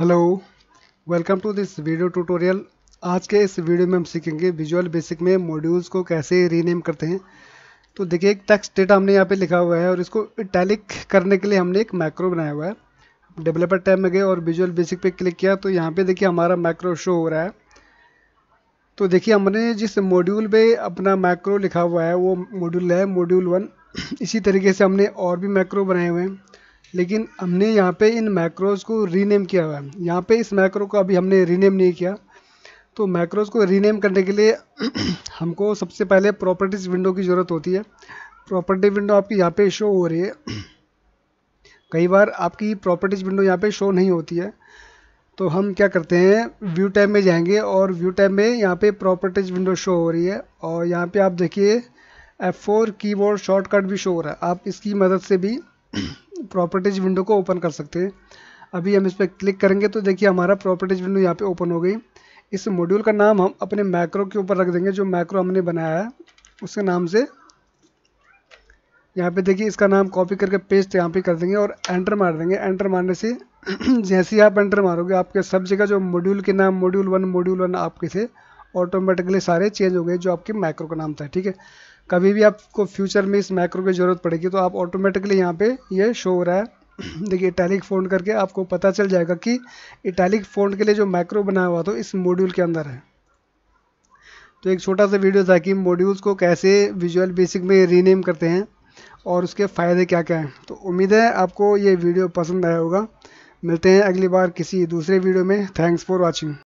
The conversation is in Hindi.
hello welcome to this video tutorial आज के इस वीडियो में हम सीखेंगे विजुअल बेसिक में मॉड्यूल्स को कैसे रीनेम करते हैं तो देखिए एक टेक्स्ट डेटा हमने यहाँ पे लिखा हुआ है और इसको इटैलिक करने के लिए हमने एक मैक्रो बनाया हुआ है डेवलपर टैब में गए और विजुअल बेसिक पे क्लिक किया तो यहाँ पर देखिए हमारा माइक्रो शो हो रहा है तो देखिए हमने जिस मॉड्यूल पर अपना माइक्रो लिखा हुआ है वो मॉड्यूल है मॉड्यूल वन इसी तरीके से हमने और भी मैक्रो बनाए हुए हैं लेकिन हमने यहाँ पे इन मैक्रोज को रीनेम किया हुआ है यहाँ पे इस मैक्रो को अभी हमने रीनेम नहीं किया तो मैक्रोज को रीनेम करने के लिए हमको सबसे पहले प्रॉपर्टीज़ विंडो की ज़रूरत होती है प्रॉपर्टी विंडो आपकी यहाँ पे शो हो रही है कई बार आपकी प्रॉपर्टीज़ विंडो यहाँ पे शो नहीं होती है तो हम क्या करते हैं व्यू टाइम में जाएंगे और व्यू टाइम में यहाँ पे प्रॉपर्टीज़ विंडो शो हो रही है और यहाँ पे आप देखिए F4 कीबोर्ड शॉर्टकट भी शो हो रहा है आप इसकी मदद से भी प्रॉपर्टीज़ विंडो को ओपन कर सकते हैं अभी हम इस पर क्लिक करेंगे तो देखिए हमारा प्रॉपर्टीज़ विंडो यहाँ पे ओपन हो गई इस मॉड्यूल का नाम हम अपने मैक्रो के ऊपर रख देंगे जो मैक्रो हमने बनाया है उसके नाम से यहाँ पे देखिए इसका नाम कॉपी करके पेस्ट यहाँ पे कर देंगे और एंटर मार देंगे एंटर मारने से जैसे ही आप एंटर मारोगे आपके सब जगह जो मॉड्यूल के नाम मॉड्यूल वन मॉड्यूल वन आपके थे ऑटोमेटिकली सारे चेंज हो गए जो आपके मैक्रो का नाम था ठीक है कभी भी आपको फ्यूचर में इस मैक्रो की ज़रूरत पड़ेगी तो आप ऑटोमेटिकली यहाँ पे ये शो हो रहा है देखिए इटैलिक फोन करके आपको पता चल जाएगा कि इटैलिक फोन के लिए जो मैक्रो बनाया हुआ था इस मॉड्यूल के अंदर है तो एक छोटा सा वीडियो था कि मॉड्यूल्स को कैसे विजुअल बेसिक में रीनेम करते हैं और उसके फ़ायदे क्या क्या हैं तो उम्मीद है आपको ये वीडियो पसंद आया होगा मिलते हैं अगली बार किसी दूसरे वीडियो में थैंक्स फॉर वॉचिंग